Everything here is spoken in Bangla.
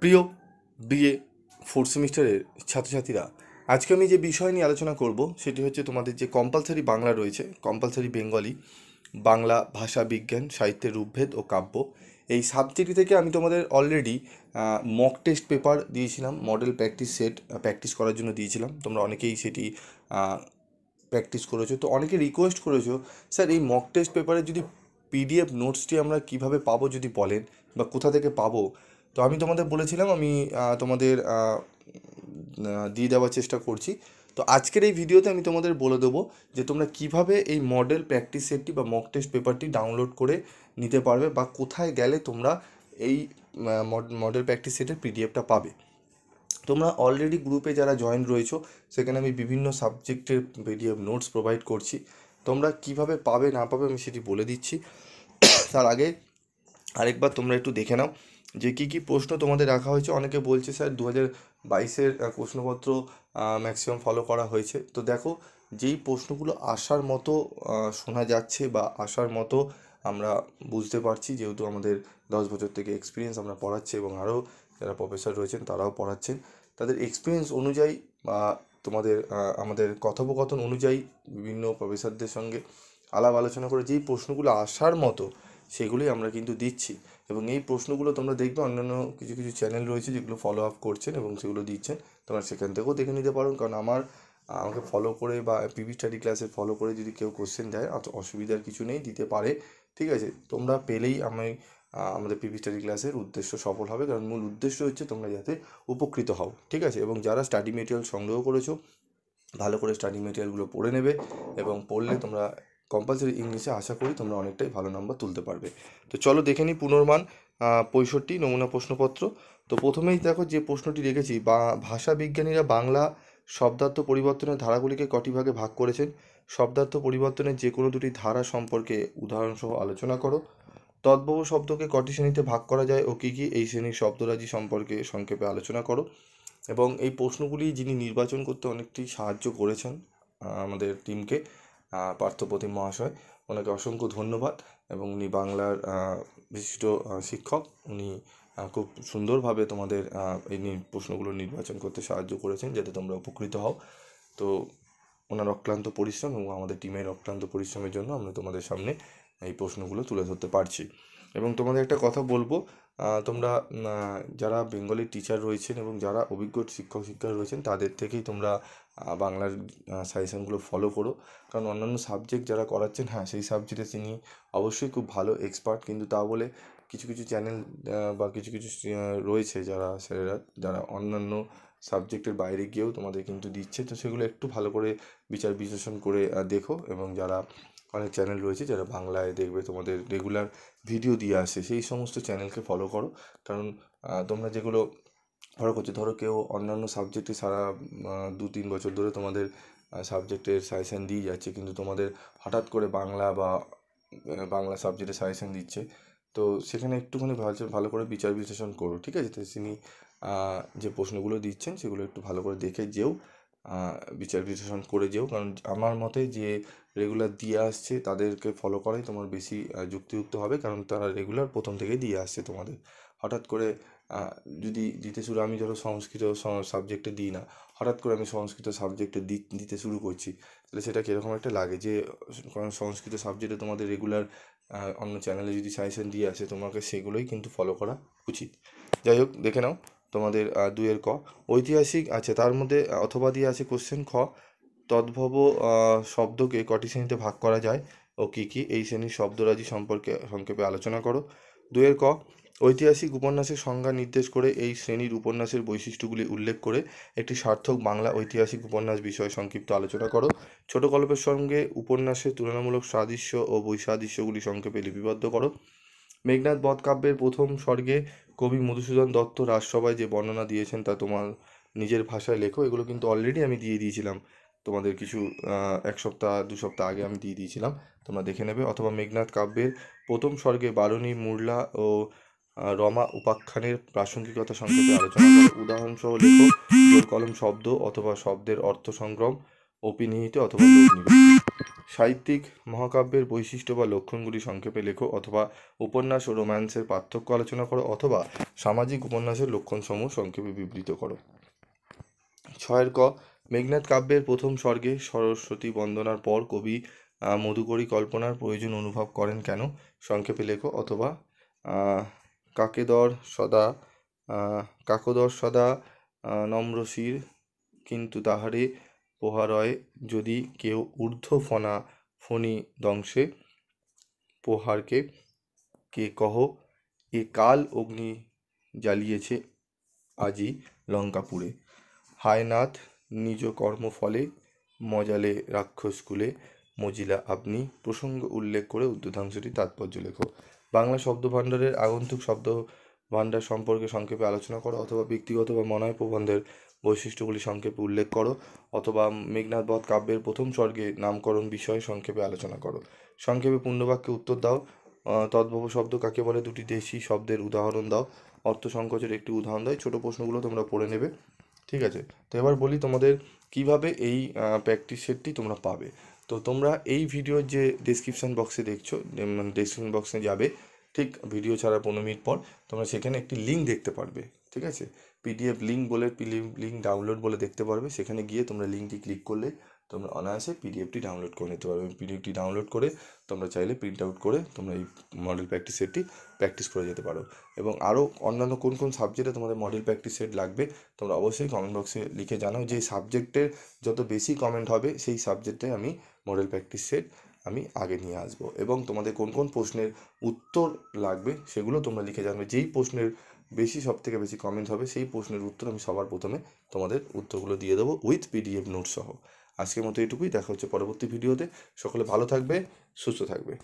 প্রিয় বিএ ফোর্থ সেমিস্টারের ছাত্রছাত্রীরা আজকে আমি যে বিষয় নিয়ে আলোচনা করব সেটি হচ্ছে তোমাদের যে কম্পালসারি বাংলা রয়েছে কম্পালসারি বেঙ্গলি বাংলা ভাষা বিজ্ঞান সাহিত্যের রূপভেদ ও কাব্য এই সাবজেক্ট থেকে আমি তোমাদের অলরেডি মক টেস্ট পেপার দিয়েছিলাম মডেল প্র্যাকটিস সেট প্র্যাকটিস করার জন্য দিয়েছিলাম তোমরা অনেকেই সেটি প্র্যাকটিস করেছো তো অনেকে রিকোয়েস্ট করেছো স্যার এই মক টেস্ট পেপারে যদি পিডিএফ নোটসটি আমরা কিভাবে পাবো যদি বলেন বা কোথা থেকে পাবো তো আমি তোমাদের বলেছিলাম আমি তোমাদের দিয়ে দেওয়ার চেষ্টা করছি তো আজকের এই ভিডিওতে আমি তোমাদের বলে দেবো যে তোমরা কিভাবে এই মডেল প্র্যাকটিস সেটটি বা মক টেস্ট পেপারটি ডাউনলোড করে নিতে পারবে বা কোথায় গেলে তোমরা এই মডেল প্র্যাকটিস সেটের পিডিএফটা পাবে তোমরা অলরেডি গ্রুপে যারা জয়েন রয়েছো সেখানে আমি বিভিন্ন সাবজেক্টের পিডিএফ নোটস প্রোভাইড করছি তোমরা কিভাবে পাবে না পাবে আমি সেটি বলে দিচ্ছি তার আগে আরেকবার তোমরা একটু দেখে নাও যে কী কী প্রশ্ন তোমাদের রাখা হয়েছে অনেকে বলছে স্যার দু হাজার বাইশের প্রশ্নপত্র ম্যাক্সিমাম ফলো করা হয়েছে তো দেখো যেই প্রশ্নগুলো আসার মতো শোনা যাচ্ছে বা আসার মতো আমরা বুঝতে পারছি যেহেতু আমাদের দশ বছর থেকে এক্সপিরিয়েন্স আমরা পড়াচ্ছি এবং আরও যারা প্রফেসর রয়েছেন তারাও পড়াচ্ছেন তাদের এক্সপিরিয়েন্স অনুযায়ী বা তোমাদের আমাদের কথোপকথন অনুযায়ী বিভিন্ন প্রফেসরদের সঙ্গে আলাপ আলোচনা করে যেই প্রশ্নগুলো আসার মতো সেগুলোই আমরা কিন্তু দিচ্ছি এবং এই প্রশ্নগুলো তোমরা দেখবে অন্যান্য কিছু কিছু চ্যানেল রয়েছে যেগুলো ফলো আপ করছেন এবং সেগুলো দিচ্ছেন তোমরা সেখান থেকেও দেখে নিতে পারো কারণ আমার আমাকে ফলো করে বা পিভি স্টাডি ক্লাসে ফলো করে যদি কেউ কোশ্চেন দেয় অত অসুবিধার কিছু নেই দিতে পারে ঠিক আছে তোমরা পেলেই আমি আমাদের পিভি স্টাডি ক্লাসের উদ্দেশ্য সফল হবে কারণ মূল উদ্দেশ্য হচ্ছে তোমরা যাতে উপকৃত হও ঠিক আছে এবং যারা স্টাডি মেটেরিয়াল সংগ্রহ করেছো ভালো করে স্টাডি মেটেরিয়ালগুলো পড়ে নেবে এবং পড়লে তোমরা কম্পালসারি ইংলিশে আশা করি তোমরা অনেকটাই ভালো নম্বর তুলতে পারবে তো চলো দেখে নিই পুনর্মান পঁয়ষট্টি নমুনা প্রশ্নপত্র তো প্রথমেই দেখো যে প্রশ্নটি রেখেছি বা ভাষা বিজ্ঞানীরা বাংলা শব্দার্থ পরিবর্তনের ধারাগুলিকে কটি ভাগে ভাগ করেছেন শব্দার্থ পরিবর্তনের যে কোনো দুটি ধারা সম্পর্কে উদাহরণসহ আলোচনা করো তদ্ভব শব্দকে কটি শ্রেণীতে ভাগ করা যায় ও কী কী এই শ্রেণীর শব্দরাজি সম্পর্কে সংক্ষেপে আলোচনা করো এবং এই প্রশ্নগুলি যিনি নির্বাচন করতে অনেকটি সাহায্য করেছেন আমাদের টিমকে পার্থপ্রতিম মহাশয় ওনাকে অসংখ্য ধন্যবাদ এবং উনি বাংলার বিশিষ্ট শিক্ষক উনি খুব সুন্দরভাবে তোমাদের এই প্রশ্নগুলো নির্বাচন করতে সাহায্য করেছেন যাতে তোমরা উপকৃত হও তো ওনার অক্লান্ত পরিশ্রম এবং আমাদের টিমের অক্লান্ত পরিশ্রমের জন্য আমরা তোমাদের সামনে এই প্রশ্নগুলো তুলে ধরতে পারছি এবং তোমাদের একটা কথা বলবো তোমরা যারা বেঙ্গলি টিচার রয়েছেন এবং যারা অভিজ্ঞ শিক্ষক শিক্ষিকা রয়েছেন তাদের থেকেই তোমরা বাংলার সাজেশানগুলো ফলো করো কারণ অন্যান্য সাবজেক্ট যারা করাচ্ছেন হ্যাঁ সেই সাবজেক্টে তিনি অবশ্যই খুব ভালো এক্সপার্ট কিন্তু তা বলে কিছু কিছু চ্যানেল বা কিছু কিছু রয়েছে যারা স্যারেরা যারা অন্যান্য সাবজেক্টের বাইরে গিয়েও তোমাদের কিন্তু দিচ্ছে তো সেগুলো একটু ভালো করে বিচার বিশ্লেষণ করে দেখো এবং যারা অনেক চ্যানেল রয়েছে যারা বাংলায় দেখবে তোমাদের রেগুলার ভিডিও দিয়ে আসে সেই সমস্ত চ্যানেলকে ফলো করো কারণ তোমরা যেগুলো ফলো করছো ধরো কেউ অন্যান্য সাবজেক্টে সারা দু তিন বছর ধরে তোমাদের সাবজেক্টের সাজেশান দিয়ে যাচ্ছে কিন্তু তোমাদের হঠাৎ করে বাংলা বা বাংলা সাবজেক্টে সাজেশান দিচ্ছে তো সেখানে একটুখানি ভালো ভালো করে বিচার বিশ্লেষণ করো ঠিক আছে তো তিনি যে প্রশ্নগুলো দিচ্ছেন সেগুলো একটু ভালো করে দেখে যেও বিচার বিশ্লেষণ করে যেও কারণ আমার মতে যে রেগুলার দিয়ে আসছে তাদেরকে ফলো করাই তোমার বেশি যুক্তিযুক্ত হবে কারণ তারা রেগুলার প্রথম থেকে দিয়ে আসছে তোমাদের হঠাৎ করে যদি দিতে শুরু আমি ধরো সংস্কৃত সাবজেক্টে দিই না হঠাৎ করে আমি সংস্কৃত সাবজেক্টে দিতে শুরু করছি তাহলে সেটা কীরকম একটা লাগে যে কারণ সংস্কৃত সাবজেক্টে তোমাদের রেগুলার অন্য চ্যানেলে যদি সাজেশন দিয়ে আসে তোমাকে সেগুলোই কিন্তু ফলো করা উচিত যাই হোক দেখে নাও তোমাদের দুয়ের ক ঐতিহাসিক আছে তার মধ্যে অথবা দিয়ে আছে কোশ্চেন খ তদ্ভব শব্দকে কটি শ্রেণীতে ভাগ করা যায় ও কী কী এই শ্রেণীর শব্দরাজি সম্পর্কে সংক্ষেপে আলোচনা করো দুয়ের ক ঐতিহাসিক উপন্যাসের সংজ্ঞা নির্দেশ করে এই শ্রেণীর উপন্যাসের বৈশিষ্ট্যগুলি উল্লেখ করে একটি সার্থক বাংলা ঐতিহাসিক উপন্যাস বিষয়ে সংক্ষিপ্ত আলোচনা করো ছোট গল্পের সঙ্গে উপন্যাসের তুলনামূলক সাদৃশ্য ও বৈসাদৃশ্যগুলি সংক্ষেপে লিপিবদ্ধ করো মেঘনাথ বধ কাব্যের প্রথম স্বর্গে কবি মধুসূদন দত্ত রাজসভায় যে বর্ণনা দিয়েছেন তা তোমার নিজের ভাষায় লেখো এগুলো কিন্তু অলরেডি আমি দিয়ে দিয়েছিলাম তোমাদের কিছু এক সপ্তাহ দু সপ্তাহ আগে আমি দিয়ে দিয়েছিলাম তোমরা দেখে নেবে অথবা মেঘনাথ কাব্যের প্রথম স্বর্গে বারুণী মুরলা ও রমা উপাখ্যানের প্রাসঙ্গিকতা সংক্ষেপে আলোচনা করো উদাহরণসহ লেখো কলম শব্দ অথবা শব্দের অর্থ সংগ্রম অপিনিহিত অথবা সাহিত্যিক মহাকাব্যের বৈশিষ্ট্য বা লক্ষণগুলি সংক্ষেপে লেখো অথবা উপন্যাস ও রোম্যান্সের পার্থক্য আলোচনা করো অথবা সামাজিক উপন্যাসের লক্ষণসমূহ সংক্ষেপে বিবৃত করো ছয়ের ক মেঘনাথ কাব্যের প্রথম স্বর্গে সরস্বতী বন্দনার পর কবি মধুকরী কল্পনার প্রয়োজন অনুভব করেন কেন সংক্ষেপে লেখো অথবা কাকেদর সদা কাকদর সদা নম্রশির কিন্তু তাহারে পোহারয় যদি কেউ ঊর্ধ্ব ফণা ফণি দংশে প্রহারকে কে কহ এ কাল অগ্নি জ্বালিয়েছে আজি লঙ্কাপুরে হায়নাথ নিজ কর্মফলে মজালে রাক্ষসকুলে মজিলা আপনি প্রসঙ্গ উল্লেখ করে উদ্যোধাংশটি তাৎপর্য লেখ বাংলা শব্দভাণ্ডারের আগন্তুক শব্দ ভাণ্ডার সম্পর্কে সংক্ষেপে আলোচনা করো অথবা ব্যক্তিগত বা মনায় প্রবন্ধের বৈশিষ্ট্যগুলি সংক্ষেপে উল্লেখ করো অথবা মেঘনাথ বধ কাব্যের প্রথম স্বর্গে নামকরণ বিষয়ে সংক্ষেপে আলোচনা করো সংক্ষেপে পূর্ণবাক্যে উত্তর দাও তদ্ভব শব্দ কাকে বলে দুটি দেশি শব্দের উদাহরণ দাও অর্থ সংকোচের একটি উদাহরণ দেয় ছোটো প্রশ্নগুলো তোমরা পড়ে নেবে ঠিক আছে তো এবার বলি তোমাদের কিভাবে এই প্র্যাকটিস সেটটি তোমরা পাবে তো তোমরা এই ভিডিওর যে ডিসক্রিপশান বক্সে দেখছো মানে ডিসক্রিপশান বক্সে যাবে ঠিক ভিডিও ছাড়া পনেরো মিনিট পর তোমরা সেখানে একটি লিঙ্ক দেখতে পারবে ঠিক আছে পিডিএফ লিঙ্ক বলে লিঙ্ক ডাউনলোড বলে দেখতে পারবে সেখানে গিয়ে তোমরা লিঙ্কটি ক্লিক করলে তোমরা অনায়াসে পিডিএফটি ডাউনলোড করে নিতে পারবে পিডিএফটি ডাউনলোড করে তোমরা চাইলে প্রিন্ট আউট করে তোমরা এই মডেল প্র্যাকটিস সেটটি প্র্যাকটিস করে যেতে পারো এবং আরও অন্যান্য কোন কোন সাবজেক্টে তোমাদের মডেল প্র্যাকটিস সেট লাগবে তোমরা অবশ্যই কমেন্ট বক্সে লিখে জানাও যে সাবজেক্টের যত বেশি কমেন্ট হবে সেই সাবজেক্টে আমি মডেল প্র্যাকটিস সেট আমি আগে নিয়ে আসব এবং তোমাদের কোন কোন প্রশ্নের উত্তর লাগবে সেগুলো তোমরা লিখে জানবে যেই প্রশ্নের বেশি সব থেকে বেশি কমেন্ট হবে সেই প্রশ্নের উত্তর আমি সবার প্রথমে তোমাদের উত্তরগুলো দিয়ে দেবো উইথ পিডিএফ নোট সহ আজকের মতো এটুকুই দেখা হচ্ছে পরবর্তী ভিডিওতে সকলে ভালো থাকবে সুস্থ থাকবে